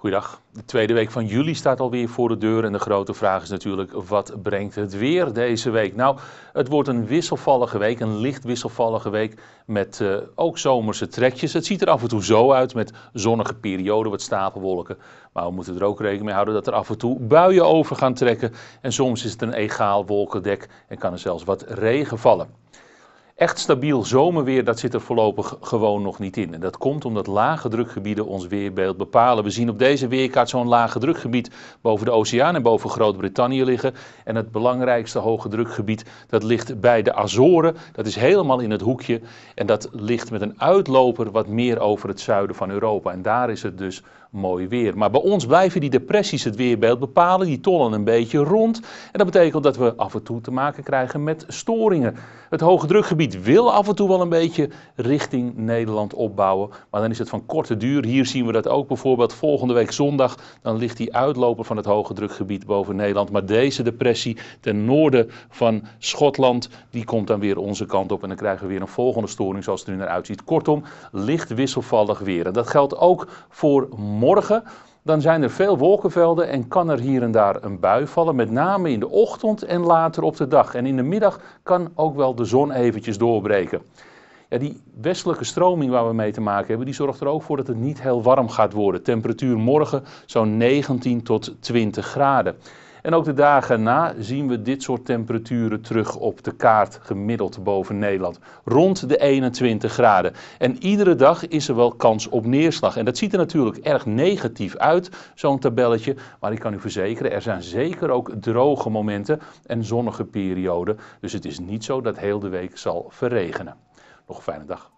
Goedendag. De tweede week van juli staat alweer voor de deur. En de grote vraag is natuurlijk: wat brengt het weer deze week? Nou, het wordt een wisselvallige week, een licht wisselvallige week. Met eh, ook zomerse trekjes. Het ziet er af en toe zo uit met zonnige perioden, wat stapelwolken. Maar we moeten er ook rekening mee houden dat er af en toe buien over gaan trekken. En soms is het een egaal wolkendek en kan er zelfs wat regen vallen. Echt stabiel zomerweer, dat zit er voorlopig gewoon nog niet in. En dat komt omdat lage drukgebieden ons weerbeeld bepalen. We zien op deze weerkaart zo'n lage drukgebied boven de oceaan en boven Groot-Brittannië liggen. En het belangrijkste hoge drukgebied, dat ligt bij de Azoren. Dat is helemaal in het hoekje. En dat ligt met een uitloper wat meer over het zuiden van Europa. En daar is het dus mooi weer. Maar bij ons blijven die depressies het weerbeeld bepalen, die tollen een beetje rond. En dat betekent dat we af en toe te maken krijgen met storingen. Het hoge drukgebied wil af en toe wel een beetje richting Nederland opbouwen, maar dan is het van korte duur. Hier zien we dat ook bijvoorbeeld volgende week zondag, dan ligt die uitloper van het hoge drukgebied boven Nederland. Maar deze depressie ten noorden van Schotland, die komt dan weer onze kant op en dan krijgen we weer een volgende storing zoals het er nu naar uitziet. Kortom, licht wisselvallig weer. En dat geldt ook voor morgen, dan zijn er veel wolkenvelden en kan er hier en daar een bui vallen, met name in de ochtend en later op de dag. En in de middag kan ook wel de zon eventjes doorbreken. Ja, die westelijke stroming waar we mee te maken hebben, die zorgt er ook voor dat het niet heel warm gaat worden. Temperatuur morgen zo'n 19 tot 20 graden. En ook de dagen na zien we dit soort temperaturen terug op de kaart gemiddeld boven Nederland. Rond de 21 graden. En iedere dag is er wel kans op neerslag. En dat ziet er natuurlijk erg negatief uit, zo'n tabelletje. Maar ik kan u verzekeren, er zijn zeker ook droge momenten en zonnige perioden. Dus het is niet zo dat heel de week zal verregenen. Nog een fijne dag.